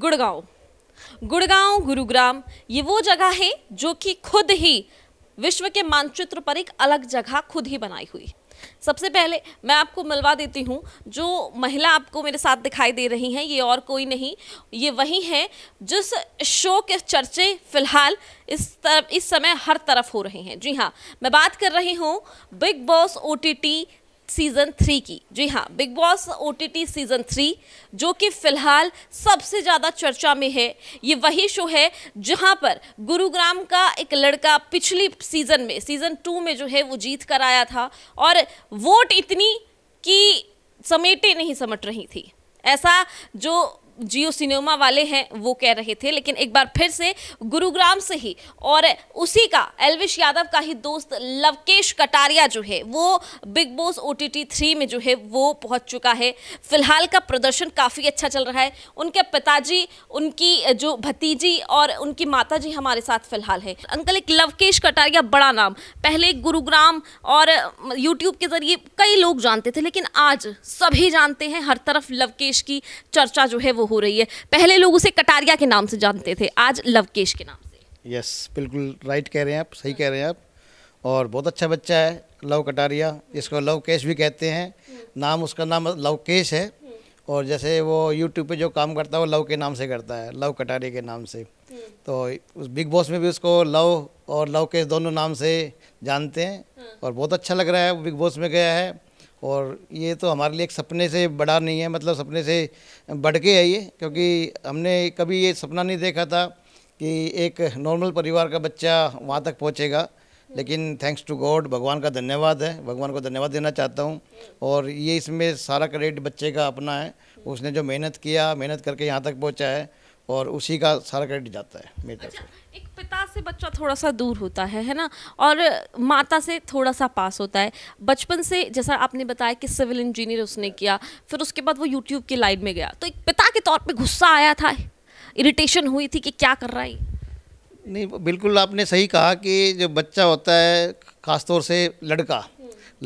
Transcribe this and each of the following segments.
गुड़गांव गुड़गांव गुरुग्राम ये वो जगह है जो कि खुद ही विश्व के मानचित्र पर एक अलग जगह खुद ही बनाई हुई सबसे पहले मैं आपको मिलवा देती हूँ जो महिला आपको मेरे साथ दिखाई दे रही हैं ये और कोई नहीं ये वही हैं जिस शो के चर्चे फिलहाल इस तरफ इस समय हर तरफ हो रहे हैं जी हाँ मैं बात कर रही हूँ Bigg Boss O T season three की जी हाँ Bigg Boss O season three जो कि फ़िलहाल सबसे ज़्यादा चर्चा में है ये वही शो है जहाँ पर गुरुग्राम का एक लड़का पिछली सीज़न में सीज़न टू में जो है वो जीत कर आया था और वोट इतनी कि समेटे नहीं समट रही थी ऐसा जो जियो सिनेमा वाले हैं वो कह रहे थे लेकिन एक बार फिर से गुरुग्राम से ही और उसी का एलविश यादव का ही दोस्त लवकेश कटारिया जो है वो Bigg Boss O T three में जो है वो पहुंच चुका है फिलहाल का प्रदर्शन काफ़ी अच्छा चल रहा है उनके पिताजी उनकी जो भतीजी और उनकी माता जी हमारे साथ फिलहाल है अंकल एक लवकेश कटारिया बड़ा नाम पहले गुरुग्राम और यूट्यूब के ज़रिए कई लोग जानते थे लेकिन आज सभी जानते हैं हर तरफ लवकेश की चर्चा जो है वो हो रही है पहले लोग उसे कटारिया के नाम से जानते थे आज लवकेश के नाम से यस बिल्कुल राइट कह रहे हैं आप सही कह रहे हैं आप और बहुत अच्छा बच्चा है लव कटारिया इसको लवकेश भी कहते हैं नाम उसका नाम लवकेश है और जैसे वो यूट्यूब पे जो काम करता है वो लव के नाम से करता है लव कटारिया के नाम से तो उस बिग बॉस में भी उसको लव और लवकेश दोनों नाम से जानते हैं और बहुत अच्छा लग रहा है वो बिग बॉस में गया है और ये तो हमारे लिए एक सपने से बड़ा नहीं है मतलब सपने से बढ़ के है ये क्योंकि हमने कभी ये सपना नहीं देखा था कि एक नॉर्मल परिवार का बच्चा वहाँ तक पहुँचेगा लेकिन थैंक्स टू गॉड भगवान का धन्यवाद है भगवान को धन्यवाद देना चाहता हूँ और ये इसमें सारा क्रेडिट बच्चे का अपना है उसने जो मेहनत किया मेहनत करके यहाँ तक पहुँचा है और उसी का सारा क्रेडिट जाता है मेरे तरफ अच्छा, एक पिता से बच्चा थोड़ा सा दूर होता है है ना और माता से थोड़ा सा पास होता है बचपन से जैसा आपने बताया कि सिविल इंजीनियर उसने किया फिर उसके बाद वो यूट्यूब की लाइन में गया तो एक पिता के तौर पे गुस्सा आया था इरिटेशन हुई थी कि क्या कर रहा है नहीं बिल्कुल आपने सही कहा कि जो बच्चा होता है ख़ासतौर से लड़का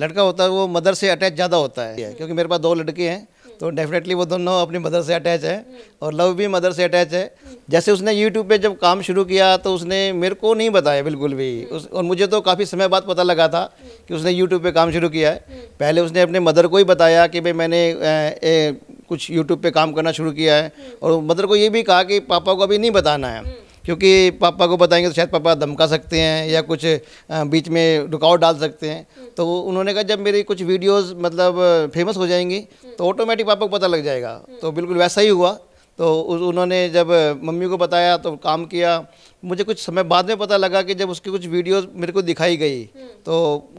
लड़का होता है वो मदर से अटैच ज़्यादा होता है क्योंकि मेरे पास दो लड़के हैं तो डेफिनेटली वो दोनों अपनी मदर से अटैच है और लव भी मदर से अटैच है जैसे उसने यूट्यूब पे जब काम शुरू किया तो उसने मेरे को नहीं बताया बिल्कुल भी उस और मुझे तो काफ़ी समय बाद पता लगा था कि उसने यूट्यूब पे काम शुरू किया है पहले उसने अपने मदर को ही बताया कि भाई मैंने ए, ए, कुछ यूट्यूब पर काम करना शुरू किया है और मदर को ये भी कहा कि पापा को अभी नहीं बताना है क्योंकि पापा को बताएंगे तो शायद पापा धमका सकते हैं या कुछ बीच में रुकावट डाल सकते हैं तो उन्होंने कहा जब मेरी कुछ वीडियोस मतलब फेमस हो जाएंगी तो ऑटोमेटिक पापा को पता लग जाएगा तो बिल्कुल वैसा ही हुआ तो उन्होंने जब मम्मी को बताया तो काम किया मुझे कुछ समय बाद में पता लगा कि जब उसकी कुछ वीडियोज़ मेरे को दिखाई गई तो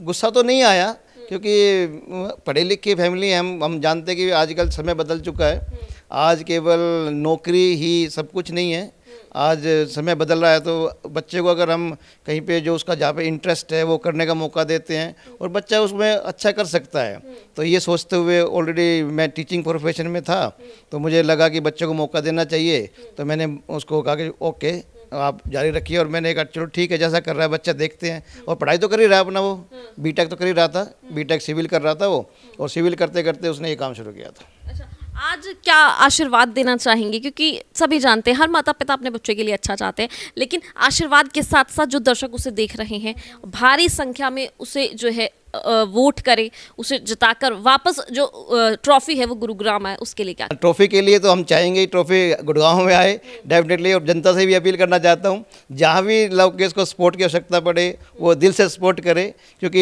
गुस्सा तो नहीं आया क्योंकि पढ़े लिखे फैमिली हम हम जानते हैं कि आजकल समय बदल चुका है आज केवल नौकरी ही सब कुछ नहीं है आज समय बदल रहा है तो बच्चे को अगर हम कहीं पे जो उसका जहाँ पे इंटरेस्ट है वो करने का मौका देते हैं और बच्चा उसमें अच्छा कर सकता है तो ये सोचते हुए ऑलरेडी मैं टीचिंग प्रोफेशन में था तो मुझे लगा कि बच्चे को मौका देना चाहिए तो मैंने उसको कहा कि ओके आप जारी रखिए और मैंने कहा चलो ठीक है जैसा कर रहा है बच्चा देखते हैं और पढ़ाई तो कर ही रहा है अपना वो बीटेक तो कर ही रहा था बीटेक सिविल कर रहा था वो और सिविल करते करते उसने ये काम शुरू किया था आज क्या आशीर्वाद देना चाहेंगे क्योंकि सभी जानते हैं हर माता पिता अपने बच्चे के लिए अच्छा चाहते हैं लेकिन आशीर्वाद के साथ साथ जो दर्शक उसे देख रहे हैं भारी संख्या में उसे जो है वोट करे उसे जताकर वापस जो ट्रॉफी है वो गुरुग्राम आए उसके लिए क्या ट्रॉफी के लिए तो हम चाहेंगे ट्रॉफी गुड़गांव में आए डेफिनेटली और जनता से भी अपील करना चाहता हूँ जहाँ भी लव केस को सपोर्ट की आवश्यकता पड़े वो दिल से सपोर्ट करे क्योंकि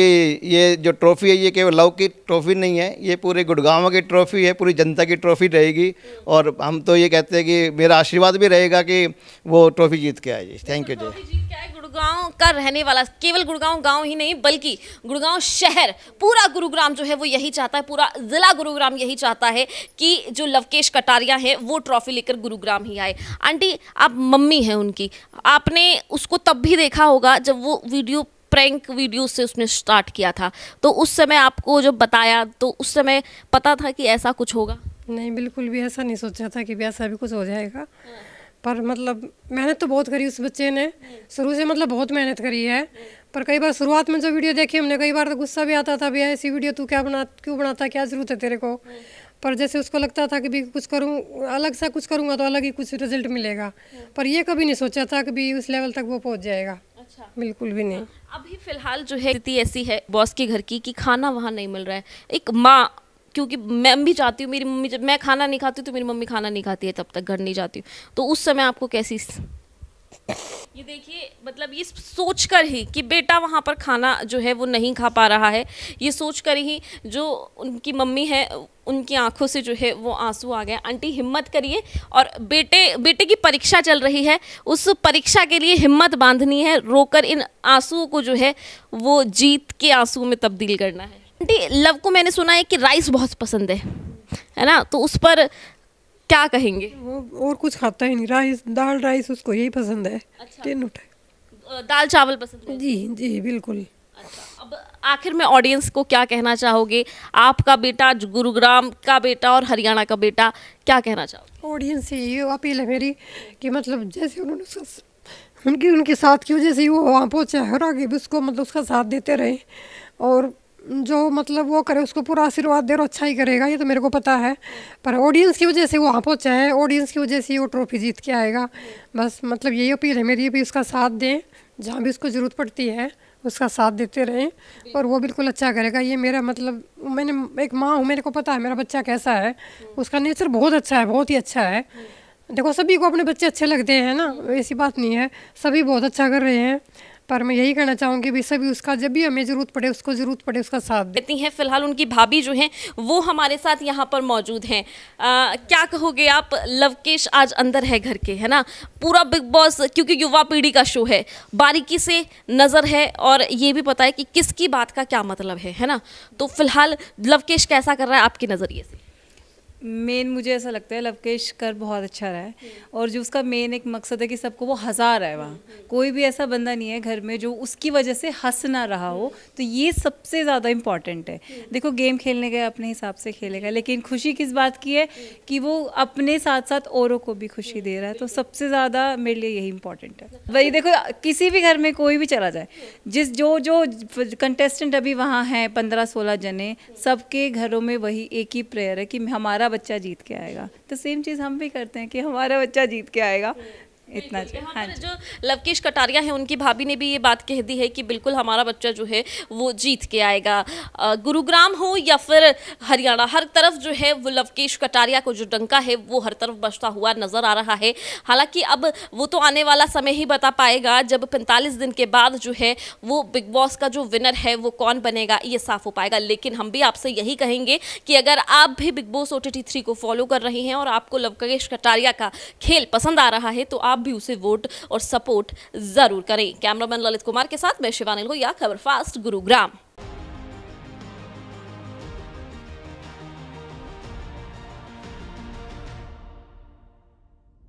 ये जो ट्रॉफी है ये केवल लव की ट्रॉफी नहीं है ये पूरे गुड़गांव की ट्रॉफी है पूरी जनता की ट्रॉफी रहेगी और हम तो ये कहते हैं कि मेरा आशीर्वाद भी रहेगा कि वो ट्रॉफी जीत के आइए थैंक यू जी गुड़गांव का रहने वाला केवल गुड़गांव गांव ही नहीं बल्कि गुड़गांव शहर पूरा गुरुग्राम जो है वो यही चाहता है पूरा ज़िला गुरुग्राम यही चाहता है कि जो लवकेश कटारिया है वो ट्रॉफी लेकर गुरुग्राम ही आए आंटी आप मम्मी हैं उनकी आपने उसको तब भी देखा होगा जब वो वीडियो प्रैंक वीडियो से उसने स्टार्ट किया था तो उस समय आपको जब बताया तो उस समय पता था कि ऐसा कुछ होगा नहीं बिल्कुल भी ऐसा नहीं सोचा था कि भी ऐसा भी कुछ हो जाएगा हाँ। पर मतलब मेहनत तो बहुत करी उस बच्चे ने शुरू से मतलब बहुत मेहनत करी है पर कई बार शुरुआत में जो वीडियो देखी हमने कई बार तो गुस्सा भी आता था भैया ऐसी वीडियो तू क्या बना क्यों बनाता क्या ज़रूरत है तेरे को पर जैसे उसको लगता था कि भी कुछ करूँ अलग सा कुछ करूँगा तो अलग ही कुछ रिजल्ट मिलेगा पर ये कभी नहीं सोचा था कि भी उस लेवल तक वो पहुँच जाएगा अच्छा बिल्कुल भी नहीं अभी फिलहाल जो है स्थिति ऐसी है बॉस के घर की कि खाना वहाँ नहीं मिल रहा है एक माँ क्योंकि मैं भी चाहती हूँ मेरी मम्मी जब मैं खाना नहीं खाती तो मेरी मम्मी खाना नहीं खाती है तब तक घर नहीं जाती हूँ तो उस समय आपको कैसी ये देखिए मतलब ये सोच कर ही कि बेटा वहाँ पर खाना जो है वो नहीं खा पा रहा है ये सोच कर ही जो उनकी मम्मी है उनकी आंखों से जो है वो आंसू आ गए आंटी हिम्मत करिए और बेटे बेटे की परीक्षा चल रही है उस परीक्षा के लिए हिम्मत बांधनी है रोकर इन आंसुओं को जो है वो जीत के आंसू में तब्दील करना है आंटी लव को मैंने सुना है कि राइस बहुत पसंद है है ना तो उस पर क्या कहेंगे वो और कुछ खाता ही नहीं राइस दाल राइस उसको यही पसंद है अच्छा। दाल चावल पसंद है जी जी बिल्कुल अच्छा अब आखिर में ऑडियंस को क्या कहना चाहोगे आपका बेटा गुरुग्राम का बेटा और हरियाणा का बेटा क्या कहना चाहोगे ऑडियंस से ये अपील है मेरी कि मतलब जैसे उन्होंने उनकी उनके साथ की वजह से वो वहाँ पहुँचा है और आगे भी उसको मतलब उसका साथ देते रहे और जो मतलब वो करे उसको पूरा आशीर्वाद दे और अच्छा ही करेगा ये तो मेरे को पता है पर ऑडियंस की वजह से वो वहाँ पहुँचा है ऑडियंस की वजह से वो ट्रॉफी जीत के आएगा बस मतलब यही अपील है मेरी भी उसका साथ दें जहाँ भी उसको ज़रूरत पड़ती है उसका साथ देते रहें और वो बिल्कुल अच्छा करेगा ये मेरा मतलब मैंने एक माँ हूँ मेरे को पता है मेरा बच्चा कैसा है उसका नेचर बहुत अच्छा है बहुत ही अच्छा है देखो सभी को अपने बच्चे अच्छे लगते हैं ना ऐसी बात नहीं है सभी बहुत अच्छा कर रहे हैं पर मैं यही कहना चाहूँगी भी सभी उसका जब भी हमें ज़रूरत पड़े उसको ज़रूरत पड़े उसका साथ देती हैं फिलहाल उनकी भाभी जो हैं वो हमारे साथ यहाँ पर मौजूद हैं क्या कहोगे आप लवकेश आज अंदर है घर के है ना पूरा बिग बॉस क्योंकि युवा पीढ़ी का शो है बारीकी से नज़र है और ये भी पता है कि किसकी बात का क्या मतलब है है ना तो फिलहाल लवकेश कैसा कर रहा है आपके नज़रिए से मेन मुझे ऐसा लगता है लवकेश कर बहुत अच्छा रहा है और जो उसका मेन एक मकसद है कि सबको वो हंसा रहा है वहाँ कोई भी ऐसा बंदा नहीं है घर में जो उसकी वजह से हंस ना रहा हो तो ये सबसे ज़्यादा इम्पॉर्टेंट है देखो गेम खेलने गए अपने हिसाब से खेलेगा लेकिन खुशी किस बात की है कि वो अपने साथ साथ औरों को भी खुशी दे रहा है तो सबसे ज़्यादा मेरे लिए यही इंपॉर्टेंट है वही देखो किसी भी घर में कोई भी चला जाए जिस जो जो कंटेस्टेंट अभी वहाँ हैं पंद्रह सोलह जने सबके घरों में वही एक ही प्रेयर है कि हमारा बच्चा जीत के आएगा तो सेम चीज़ हम भी करते हैं कि हमारा बच्चा जीत के आएगा इतना हाँ जो लवकेश कटारिया है उनकी भाभी ने भी ये बात कह दी है कि बिल्कुल हमारा बच्चा जो है वो जीत के आएगा गुरुग्राम हो या फिर हरियाणा हर तरफ जो है वो लवकेश कटारिया को जो डंका है वो हर तरफ बचता हुआ नजर आ रहा है हालांकि अब वो तो आने वाला समय ही बता पाएगा जब पैंतालीस दिन के बाद जो है वो बिग बॉस का जो विनर है वो कौन बनेगा ये साफ हो पाएगा लेकिन हम भी आपसे यही कहेंगे कि अगर आप भी बिग बॉस ओ टी को फॉलो कर रहे हैं और आपको लवकेश कटारिया का खेल पसंद आ रहा है तो आप आप भी उसे वोट और सपोर्ट जरूर करें कैमरामैन ललित कुमार के साथ मैं शिवानिल को या खबर फास्ट गुरुग्राम